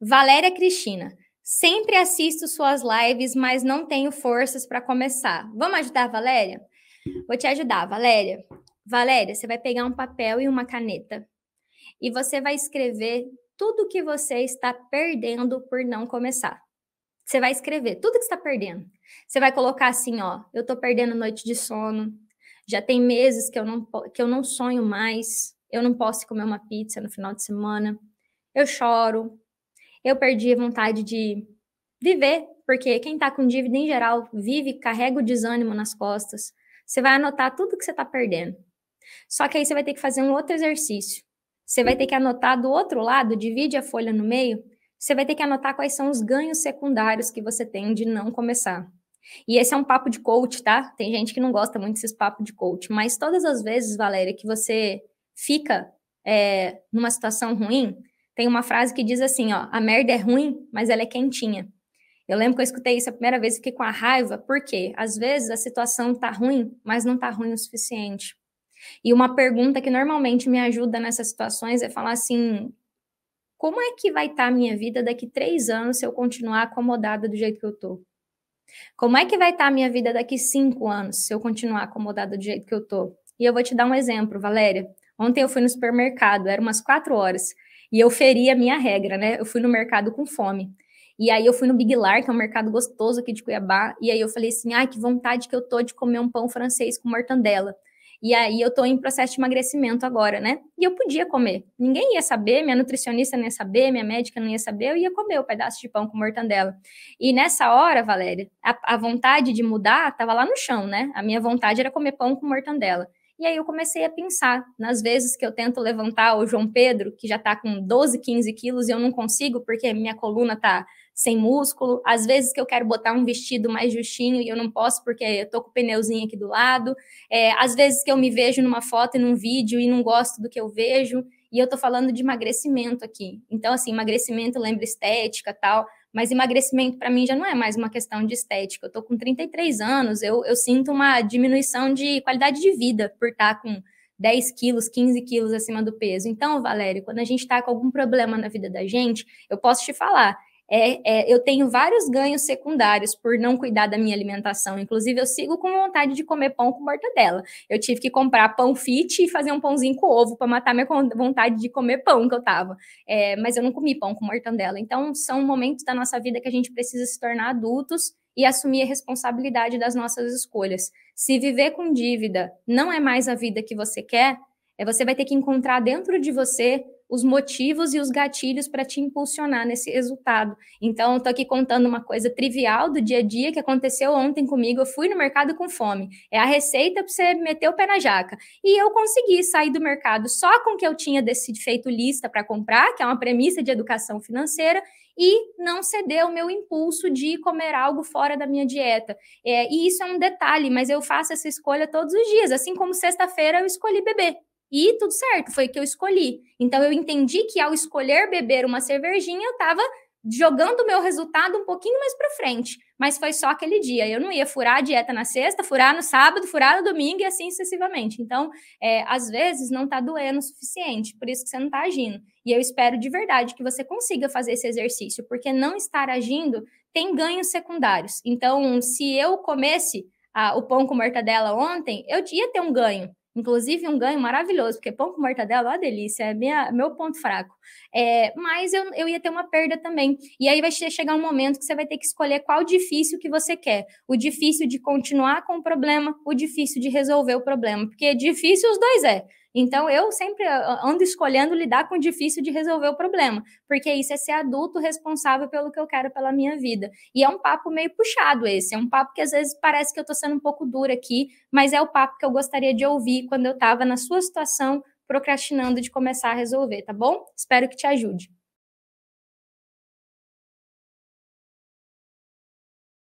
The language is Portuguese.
Valéria Cristina. Sempre assisto suas lives, mas não tenho forças para começar. Vamos ajudar, Valéria? Vou te ajudar, Valéria. Valéria, você vai pegar um papel e uma caneta e você vai escrever tudo que você está perdendo por não começar. Você vai escrever tudo que está perdendo. Você vai colocar assim, ó, eu estou perdendo noite de sono. Já tem meses que eu não que eu não sonho mais. Eu não posso comer uma pizza no final de semana. Eu choro, eu perdi a vontade de viver, porque quem está com dívida em geral vive, carrega o desânimo nas costas. Você vai anotar tudo que você está perdendo. Só que aí você vai ter que fazer um outro exercício. Você vai ter que anotar do outro lado, divide a folha no meio, você vai ter que anotar quais são os ganhos secundários que você tem de não começar. E esse é um papo de coach, tá? Tem gente que não gosta muito desses papos de coach, mas todas as vezes, Valéria, que você fica é, numa situação ruim, tem uma frase que diz assim, ó, a merda é ruim, mas ela é quentinha. Eu lembro que eu escutei isso a primeira vez e fiquei com a raiva, porque às vezes a situação tá ruim, mas não tá ruim o suficiente. E uma pergunta que normalmente me ajuda nessas situações é falar assim: como é que vai estar tá a minha vida daqui três anos se eu continuar acomodada do jeito que eu tô? Como é que vai estar tá a minha vida daqui cinco anos se eu continuar acomodada do jeito que eu tô? E eu vou te dar um exemplo, Valéria. Ontem eu fui no supermercado, era umas quatro horas. E eu feri a minha regra, né? Eu fui no mercado com fome. E aí eu fui no Big Lar, que é um mercado gostoso aqui de Cuiabá, e aí eu falei assim: "Ai, que vontade que eu tô de comer um pão francês com mortandela". E aí eu tô em processo de emagrecimento agora, né? E eu podia comer. Ninguém ia saber, minha nutricionista não ia saber, minha médica não ia saber, eu ia comer o um pedaço de pão com mortandela. E nessa hora, Valéria, a, a vontade de mudar tava lá no chão, né? A minha vontade era comer pão com mortandela. E aí eu comecei a pensar nas vezes que eu tento levantar o João Pedro, que já está com 12, 15 quilos e eu não consigo porque minha coluna está sem músculo, às vezes que eu quero botar um vestido mais justinho e eu não posso porque eu tô com o pneuzinho aqui do lado, é, às vezes que eu me vejo numa foto e num vídeo e não gosto do que eu vejo, e eu tô falando de emagrecimento aqui. Então, assim, emagrecimento lembra estética tal, mas emagrecimento para mim já não é mais uma questão de estética. Eu tô com 33 anos, eu, eu sinto uma diminuição de qualidade de vida por estar tá com 10 quilos, 15 quilos acima do peso. Então, Valério, quando a gente está com algum problema na vida da gente, eu posso te falar, é, é, eu tenho vários ganhos secundários por não cuidar da minha alimentação. Inclusive, eu sigo com vontade de comer pão com mortadela. Eu tive que comprar pão fit e fazer um pãozinho com ovo para matar minha vontade de comer pão que eu tava. É, mas eu não comi pão com mortadela. Então, são momentos da nossa vida que a gente precisa se tornar adultos e assumir a responsabilidade das nossas escolhas. Se viver com dívida não é mais a vida que você quer, é, você vai ter que encontrar dentro de você os motivos e os gatilhos para te impulsionar nesse resultado. Então, estou aqui contando uma coisa trivial do dia a dia que aconteceu ontem comigo. Eu fui no mercado com fome. É a receita para você meter o pé na jaca. E eu consegui sair do mercado só com o que eu tinha desse, feito lista para comprar, que é uma premissa de educação financeira, e não ceder o meu impulso de comer algo fora da minha dieta. É, e isso é um detalhe, mas eu faço essa escolha todos os dias, assim como sexta-feira eu escolhi beber. E tudo certo, foi o que eu escolhi. Então eu entendi que ao escolher beber uma cervejinha, eu estava jogando o meu resultado um pouquinho mais para frente. Mas foi só aquele dia. Eu não ia furar a dieta na sexta, furar no sábado, furar no domingo e assim sucessivamente. Então, é, às vezes, não está doendo o suficiente, por isso que você não está agindo. E eu espero de verdade que você consiga fazer esse exercício, porque não estar agindo tem ganhos secundários. Então, se eu comesse ah, o pão com mortadela ontem, eu ia ter um ganho Inclusive, um ganho maravilhoso, porque pão com mortadela é uma delícia, é minha, meu ponto fraco. É, mas eu, eu ia ter uma perda também. E aí vai chegar um momento que você vai ter que escolher qual difícil que você quer. O difícil de continuar com o problema, o difícil de resolver o problema. Porque difícil os dois é. Então, eu sempre ah, ah, ando escolhendo lidar com o difícil de resolver o problema, porque isso é ser adulto responsável pelo que eu quero pela minha vida. E é um papo meio puxado esse, é um papo que às vezes parece que eu estou sendo um pouco dura aqui, mas é o papo que eu gostaria de ouvir quando eu estava na sua situação procrastinando de começar a resolver, tá bom? Espero que te ajude.